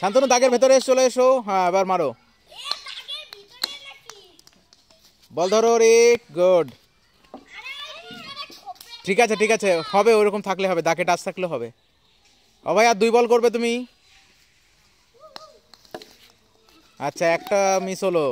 শান্তনু দাগের ভেতরে চলে এসো হ্যাঁ এবার মারো বল ধরো রে গুড ঠিক আছে ঠিক আছে হবে ওরকম থাকলে হবে দাকে টাচ থাকলে হবে ভাই আর দুই বল করবে তুমি আচ্ছা একটা মিস হলো